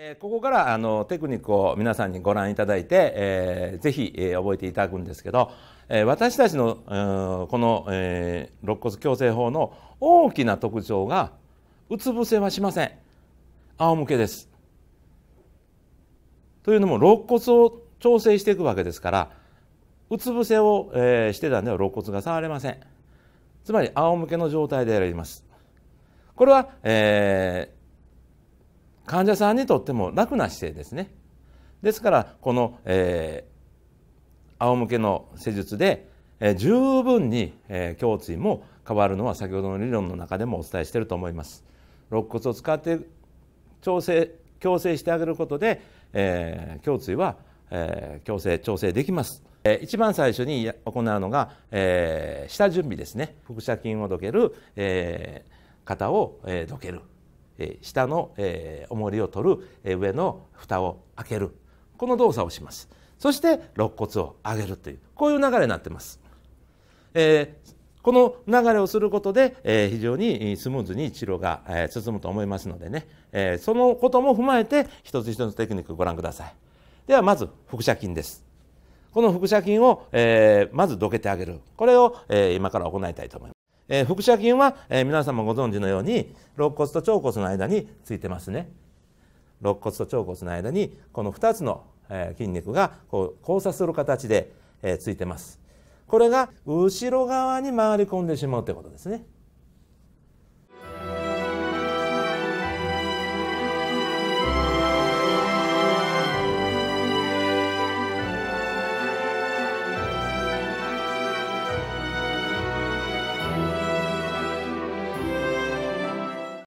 えここからあのテクニックを皆さんにご覧いただいて、えー、ぜひ、え覚えていただくんですけど、え私たちのー、この、えー、肋骨矯正法の大きな特徴がうつ伏せはしません仰向けです。というのも肋骨を調整していくわけですからうつ伏せを、えしてたんでは肋骨が触れませんつまり仰向けの状態でやりますこれは、えー患者さんにとっても楽な姿勢ですね。ですからこの、えー、仰向けの施術で、えー、十分に、えー、胸椎も変わるのは先ほどの理論の中でもお伝えしていると思います。肋骨を使って調整矯正してあげることで、えー、胸椎は、えー、矯正調整できます。えー、一番最初に行うのが、えー、下準備ですね腹斜筋をどける、えー、肩を、えー、どける下の重りを取る上の蓋を開けるこの動作をしますそして肋骨を上げるというこういう流れになってます。えこの流れをすることで、え非常にスムーズに治療が、え進むと思いますのでね、えそのことも踏まえて一つ一つのテクニックご覧ください。ではまず腹斜筋です。この腹斜筋を、えまずどけてあげるこれを、え今から行いたいと思います。えー、腹斜筋は、えー、皆様ご存知のように肋骨と腸骨の間についてますね肋骨と腸骨の間にこの2つの、えー、筋肉がこう交差する形で、えー、ついてますこれが後ろ側に回り込んでしまうということですね